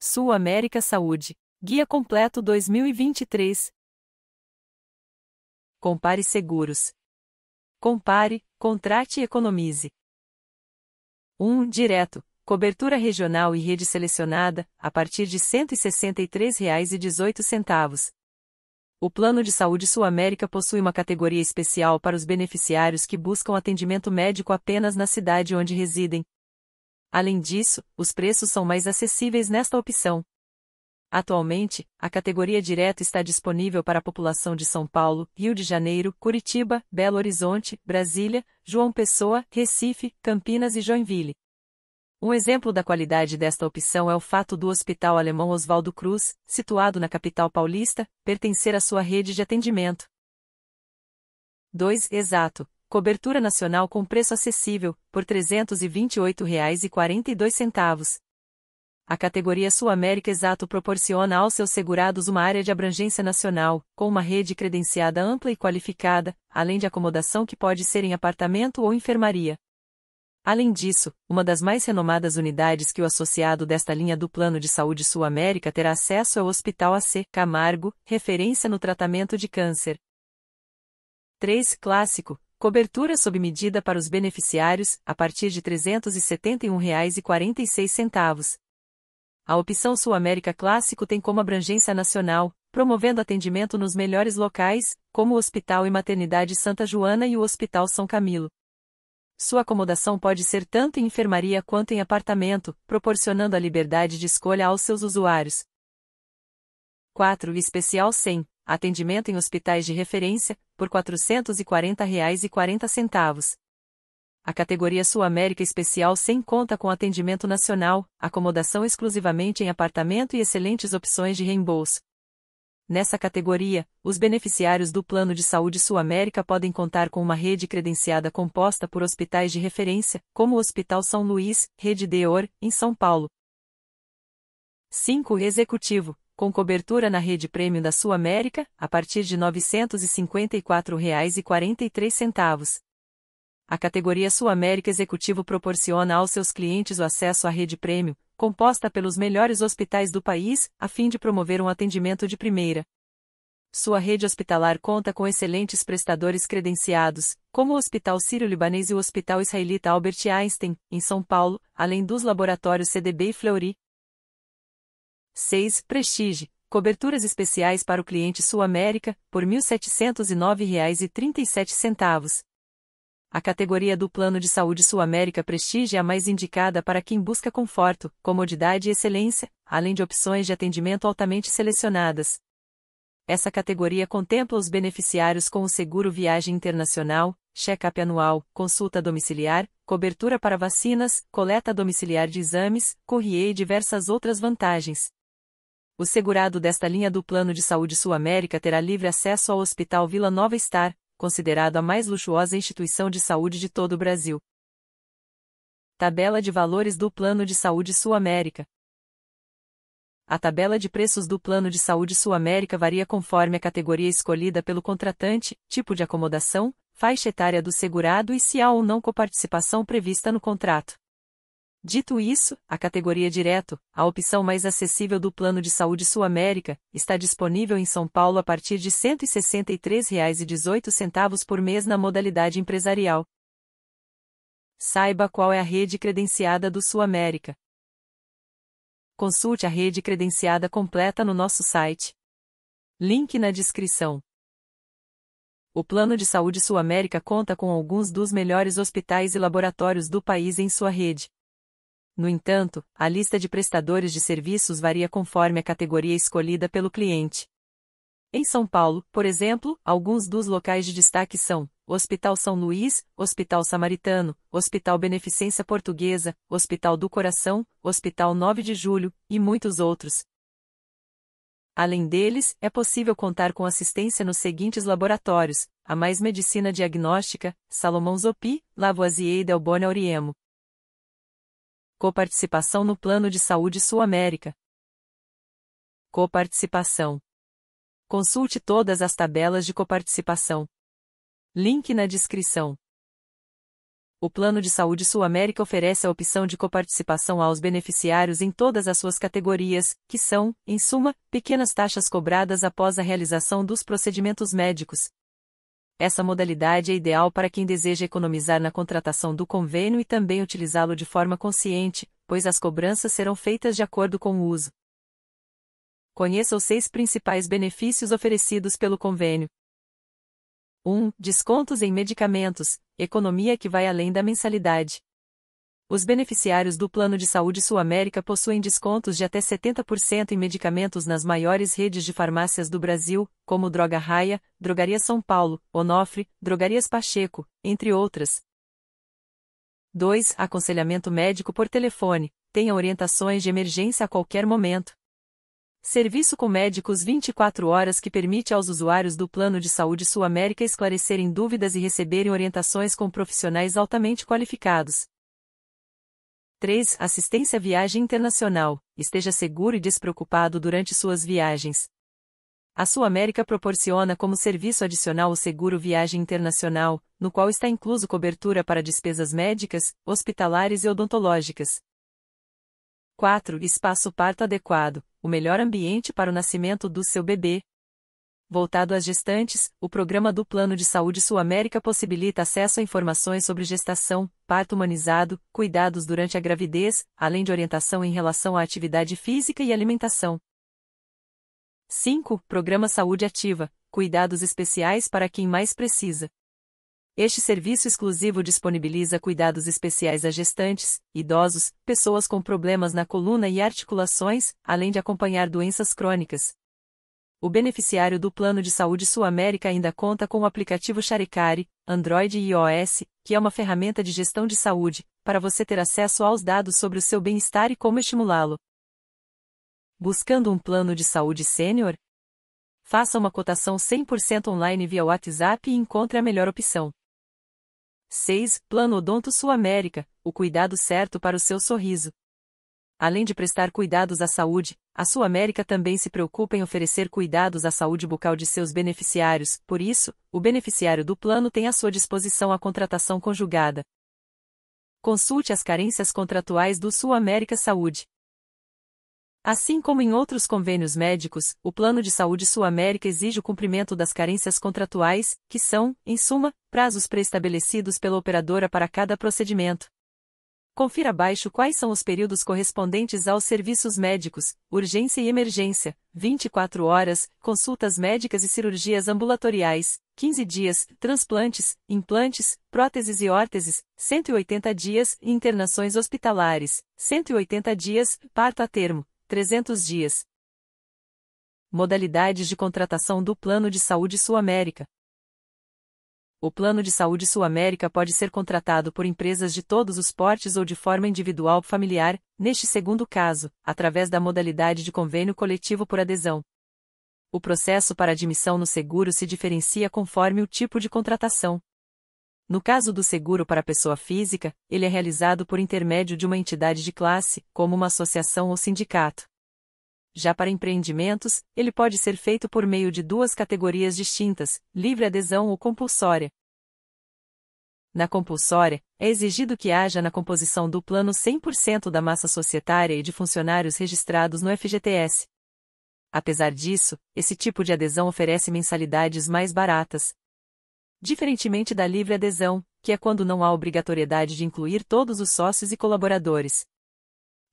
Sul América Saúde, Guia Completo 2023. Compare seguros. Compare, contrate e economize. 1. Direto. Cobertura regional e rede selecionada, a partir de R$ 163,18. O Plano de Saúde Sul América possui uma categoria especial para os beneficiários que buscam atendimento médico apenas na cidade onde residem, Além disso, os preços são mais acessíveis nesta opção. Atualmente, a categoria direto está disponível para a população de São Paulo, Rio de Janeiro, Curitiba, Belo Horizonte, Brasília, João Pessoa, Recife, Campinas e Joinville. Um exemplo da qualidade desta opção é o fato do Hospital Alemão Oswaldo Cruz, situado na capital paulista, pertencer à sua rede de atendimento. 2. Exato cobertura nacional com preço acessível, por R$ 328,42. A categoria Sul-América Exato proporciona aos seus segurados uma área de abrangência nacional, com uma rede credenciada ampla e qualificada, além de acomodação que pode ser em apartamento ou enfermaria. Além disso, uma das mais renomadas unidades que o associado desta linha do Plano de Saúde Sul-América terá acesso é o Hospital AC Camargo, referência no tratamento de câncer. 3. Clássico, Cobertura sob medida para os beneficiários, a partir de R$ 371,46. A opção Sul América Clássico tem como abrangência nacional, promovendo atendimento nos melhores locais, como o Hospital e Maternidade Santa Joana e o Hospital São Camilo. Sua acomodação pode ser tanto em enfermaria quanto em apartamento, proporcionando a liberdade de escolha aos seus usuários. 4. Especial 100 atendimento em hospitais de referência, por R$ 440,40. A categoria Sul-América Especial sem conta com atendimento nacional, acomodação exclusivamente em apartamento e excelentes opções de reembolso. Nessa categoria, os beneficiários do Plano de Saúde Sul-América podem contar com uma rede credenciada composta por hospitais de referência, como o Hospital São Luís, Rede Deor, em São Paulo. 5. Executivo, com cobertura na rede prêmio da Sul América, a partir de R$ 954,43. A categoria Sul América Executivo proporciona aos seus clientes o acesso à rede prêmio, composta pelos melhores hospitais do país, a fim de promover um atendimento de primeira. Sua rede hospitalar conta com excelentes prestadores credenciados, como o Hospital Sírio-Libanês e o Hospital Israelita Albert Einstein, em São Paulo, além dos laboratórios CDB e Fleury, 6. Prestige. Coberturas especiais para o cliente Sul América, por R$ 1.709,37. A categoria do Plano de Saúde Sul América Prestige é a mais indicada para quem busca conforto, comodidade e excelência, além de opções de atendimento altamente selecionadas. Essa categoria contempla os beneficiários com o seguro viagem internacional, check-up anual, consulta domiciliar, cobertura para vacinas, coleta domiciliar de exames, courrier e diversas outras vantagens o segurado desta linha do Plano de Saúde Sul-América terá livre acesso ao Hospital Vila Nova Star, considerado a mais luxuosa instituição de saúde de todo o Brasil. Tabela de valores do Plano de Saúde Sul-América. A tabela de preços do Plano de Saúde Sul-América varia conforme a categoria escolhida pelo contratante, tipo de acomodação, faixa etária do segurado e se há ou não coparticipação prevista no contrato. Dito isso, a categoria Direto, a opção mais acessível do Plano de Saúde Sul-América, está disponível em São Paulo a partir de R$ 163,18 por mês na modalidade empresarial. Saiba qual é a rede credenciada do Sul-América. Consulte a rede credenciada completa no nosso site. Link na descrição. O Plano de Saúde Sul-América conta com alguns dos melhores hospitais e laboratórios do país em sua rede. No entanto, a lista de prestadores de serviços varia conforme a categoria escolhida pelo cliente. Em São Paulo, por exemplo, alguns dos locais de destaque são Hospital São Luís, Hospital Samaritano, Hospital Beneficência Portuguesa, Hospital do Coração, Hospital 9 de Julho, e muitos outros. Além deles, é possível contar com assistência nos seguintes laboratórios: a Mais Medicina Diagnóstica, Salomão Zopi, Lavoisier e Delbona Oriemo. Coparticipação no Plano de Saúde Sul-América. Coparticipação. Consulte todas as tabelas de coparticipação. Link na descrição. O Plano de Saúde Sul-América oferece a opção de coparticipação aos beneficiários em todas as suas categorias, que são, em suma, pequenas taxas cobradas após a realização dos procedimentos médicos, essa modalidade é ideal para quem deseja economizar na contratação do convênio e também utilizá-lo de forma consciente, pois as cobranças serão feitas de acordo com o uso. Conheça os seis principais benefícios oferecidos pelo convênio. 1. Descontos em medicamentos, economia que vai além da mensalidade. Os beneficiários do Plano de Saúde Sul-América possuem descontos de até 70% em medicamentos nas maiores redes de farmácias do Brasil, como Droga Raia, Drogaria São Paulo, Onofre, Drogarias Pacheco, entre outras. 2. Aconselhamento médico por telefone. Tenha orientações de emergência a qualquer momento. Serviço com médicos 24 horas que permite aos usuários do Plano de Saúde Sul-América esclarecerem dúvidas e receberem orientações com profissionais altamente qualificados. 3. Assistência Viagem Internacional. Esteja seguro e despreocupado durante suas viagens. A Sul América proporciona como serviço adicional o seguro viagem internacional, no qual está incluso cobertura para despesas médicas, hospitalares e odontológicas. 4. Espaço parto adequado, o melhor ambiente para o nascimento do seu bebê, Voltado às gestantes, o programa do Plano de Saúde Sul-América possibilita acesso a informações sobre gestação, parto humanizado, cuidados durante a gravidez, além de orientação em relação à atividade física e alimentação. 5. Programa Saúde Ativa Cuidados especiais para quem mais precisa. Este serviço exclusivo disponibiliza cuidados especiais a gestantes, idosos, pessoas com problemas na coluna e articulações, além de acompanhar doenças crônicas, o beneficiário do Plano de Saúde Sul-América ainda conta com o aplicativo Charicari, Android e iOS, que é uma ferramenta de gestão de saúde, para você ter acesso aos dados sobre o seu bem-estar e como estimulá-lo. Buscando um plano de saúde sênior? Faça uma cotação 100% online via WhatsApp e encontre a melhor opção. 6. Plano Odonto Sul-América, o cuidado certo para o seu sorriso. Além de prestar cuidados à saúde, a Sul América também se preocupa em oferecer cuidados à saúde bucal de seus beneficiários, por isso, o beneficiário do plano tem à sua disposição a contratação conjugada. Consulte as carências contratuais do Sul América Saúde. Assim como em outros convênios médicos, o Plano de Saúde Sul-América exige o cumprimento das carências contratuais, que são, em suma, prazos preestabelecidos pela operadora para cada procedimento. Confira abaixo quais são os períodos correspondentes aos serviços médicos, urgência e emergência, 24 horas, consultas médicas e cirurgias ambulatoriais, 15 dias, transplantes, implantes, próteses e órteses, 180 dias, internações hospitalares, 180 dias, parto a termo, 300 dias. Modalidades de contratação do Plano de Saúde Sul-América. O plano de saúde Sul-América pode ser contratado por empresas de todos os portes ou de forma individual familiar, neste segundo caso, através da modalidade de convênio coletivo por adesão. O processo para admissão no seguro se diferencia conforme o tipo de contratação. No caso do seguro para pessoa física, ele é realizado por intermédio de uma entidade de classe, como uma associação ou sindicato. Já para empreendimentos, ele pode ser feito por meio de duas categorias distintas, livre adesão ou compulsória. Na compulsória, é exigido que haja na composição do plano 100% da massa societária e de funcionários registrados no FGTS. Apesar disso, esse tipo de adesão oferece mensalidades mais baratas. Diferentemente da livre adesão, que é quando não há obrigatoriedade de incluir todos os sócios e colaboradores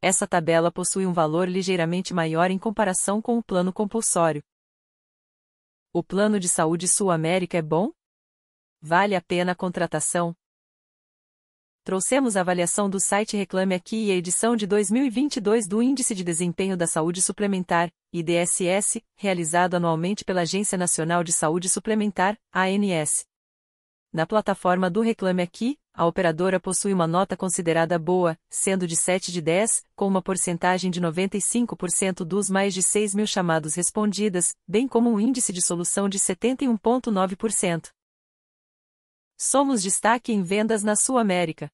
essa tabela possui um valor ligeiramente maior em comparação com o plano compulsório. O plano de saúde Sul-América é bom? Vale a pena a contratação? Trouxemos a avaliação do site Reclame Aqui e a edição de 2022 do Índice de Desempenho da Saúde Suplementar, IDSS, realizado anualmente pela Agência Nacional de Saúde Suplementar, ANS. Na plataforma do Reclame Aqui, a operadora possui uma nota considerada boa, sendo de 7 de 10, com uma porcentagem de 95% dos mais de 6 mil chamados respondidas, bem como um índice de solução de 71,9%. Somos destaque em vendas na Sul América.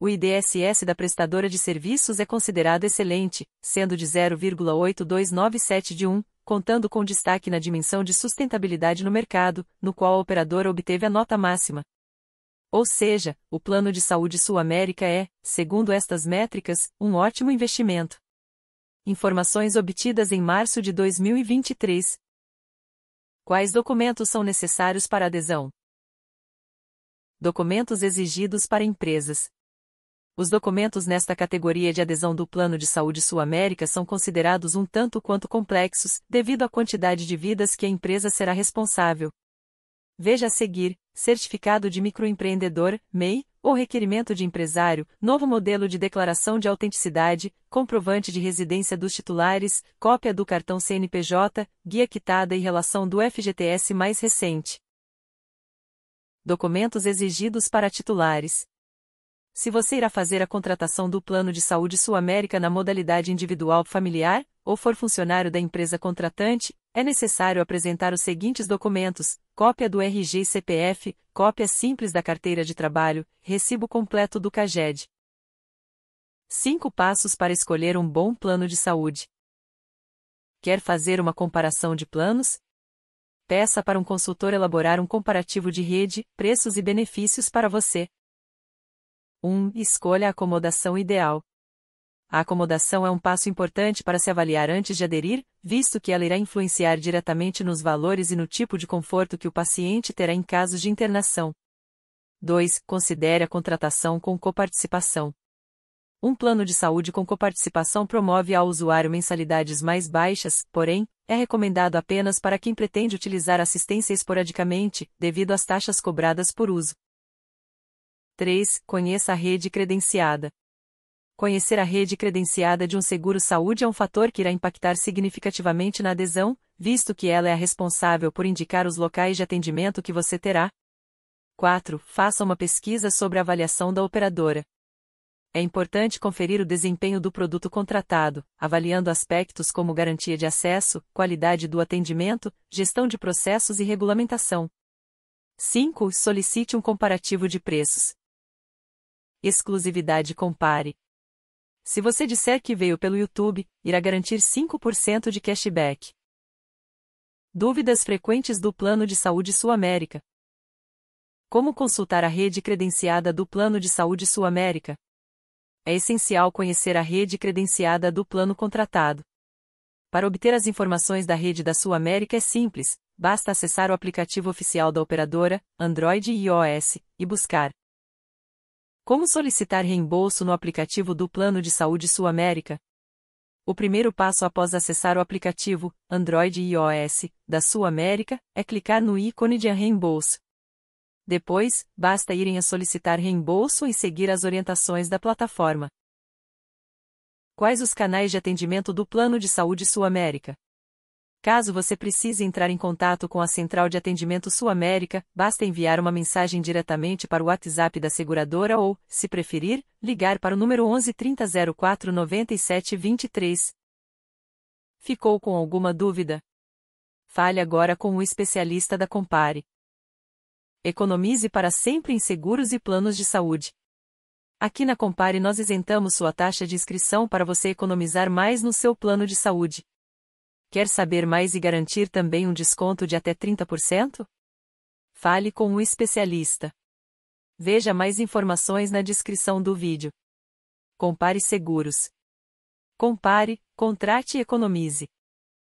O IDSS da prestadora de serviços é considerado excelente, sendo de 0,8297 de 1, contando com destaque na dimensão de sustentabilidade no mercado, no qual a operadora obteve a nota máxima. Ou seja, o Plano de Saúde Sul-América é, segundo estas métricas, um ótimo investimento. Informações obtidas em março de 2023. Quais documentos são necessários para adesão? Documentos exigidos para empresas, os documentos nesta categoria de adesão do Plano de Saúde Sul-América são considerados um tanto quanto complexos, devido à quantidade de vidas que a empresa será responsável. Veja a seguir: Certificado de Microempreendedor, MEI, ou Requerimento de Empresário, novo modelo de declaração de autenticidade, comprovante de residência dos titulares, cópia do cartão CNPJ, guia quitada e relação do FGTS mais recente. Documentos exigidos para titulares se você irá fazer a contratação do Plano de Saúde Sul-América na modalidade individual familiar, ou for funcionário da empresa contratante, é necessário apresentar os seguintes documentos: cópia do RG e CPF, cópia simples da carteira de trabalho, recibo completo do CAGED. 5 passos para escolher um bom plano de saúde. Quer fazer uma comparação de planos? Peça para um consultor elaborar um comparativo de rede, preços e benefícios para você. 1. Escolha a acomodação ideal. A acomodação é um passo importante para se avaliar antes de aderir, visto que ela irá influenciar diretamente nos valores e no tipo de conforto que o paciente terá em casos de internação. 2. Considere a contratação com coparticipação. Um plano de saúde com coparticipação promove ao usuário mensalidades mais baixas, porém, é recomendado apenas para quem pretende utilizar assistência esporadicamente, devido às taxas cobradas por uso. 3. Conheça a rede credenciada. Conhecer a rede credenciada de um seguro-saúde é um fator que irá impactar significativamente na adesão, visto que ela é a responsável por indicar os locais de atendimento que você terá. 4. Faça uma pesquisa sobre a avaliação da operadora. É importante conferir o desempenho do produto contratado, avaliando aspectos como garantia de acesso, qualidade do atendimento, gestão de processos e regulamentação. 5. Solicite um comparativo de preços. Exclusividade compare. Se você disser que veio pelo YouTube, irá garantir 5% de cashback. Dúvidas frequentes do Plano de Saúde Sul-América. Como consultar a rede credenciada do Plano de Saúde Sul-América? É essencial conhecer a rede credenciada do plano contratado. Para obter as informações da rede da Sul-América é simples, basta acessar o aplicativo oficial da operadora, Android e iOS, e buscar como solicitar reembolso no aplicativo do Plano de Saúde Sul América? O primeiro passo após acessar o aplicativo, Android e iOS, da Sul América, é clicar no ícone de reembolso. Depois, basta irem a solicitar reembolso e seguir as orientações da plataforma. Quais os canais de atendimento do Plano de Saúde Sul América? Caso você precise entrar em contato com a Central de Atendimento Sul América, basta enviar uma mensagem diretamente para o WhatsApp da seguradora ou, se preferir, ligar para o número 11 30 04 97 23. Ficou com alguma dúvida? Fale agora com o especialista da Compare. Economize para sempre em seguros e planos de saúde. Aqui na Compare nós isentamos sua taxa de inscrição para você economizar mais no seu plano de saúde. Quer saber mais e garantir também um desconto de até 30%? Fale com um especialista. Veja mais informações na descrição do vídeo. Compare seguros. Compare, contrate e economize.